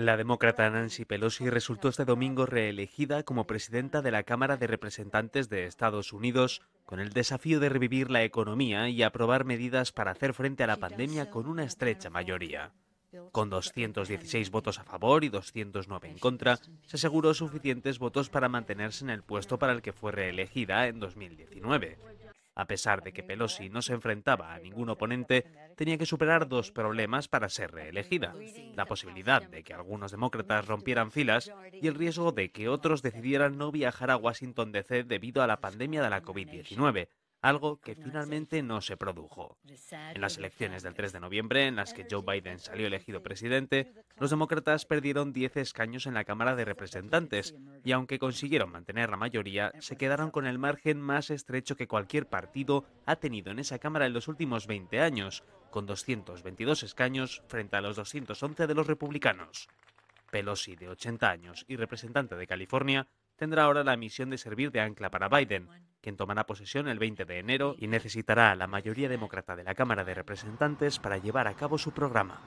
La demócrata Nancy Pelosi resultó este domingo reelegida como presidenta de la Cámara de Representantes de Estados Unidos con el desafío de revivir la economía y aprobar medidas para hacer frente a la pandemia con una estrecha mayoría. Con 216 votos a favor y 209 en contra, se aseguró suficientes votos para mantenerse en el puesto para el que fue reelegida en 2019. A pesar de que Pelosi no se enfrentaba a ningún oponente, tenía que superar dos problemas para ser reelegida. La posibilidad de que algunos demócratas rompieran filas y el riesgo de que otros decidieran no viajar a Washington DC debido a la pandemia de la COVID-19 algo que finalmente no se produjo. En las elecciones del 3 de noviembre, en las que Joe Biden salió elegido presidente, los demócratas perdieron 10 escaños en la Cámara de Representantes y aunque consiguieron mantener la mayoría, se quedaron con el margen más estrecho que cualquier partido ha tenido en esa Cámara en los últimos 20 años, con 222 escaños frente a los 211 de los republicanos. Pelosi, de 80 años y representante de California, tendrá ahora la misión de servir de ancla para Biden, quien tomará posesión el 20 de enero y necesitará a la mayoría demócrata de la Cámara de Representantes para llevar a cabo su programa.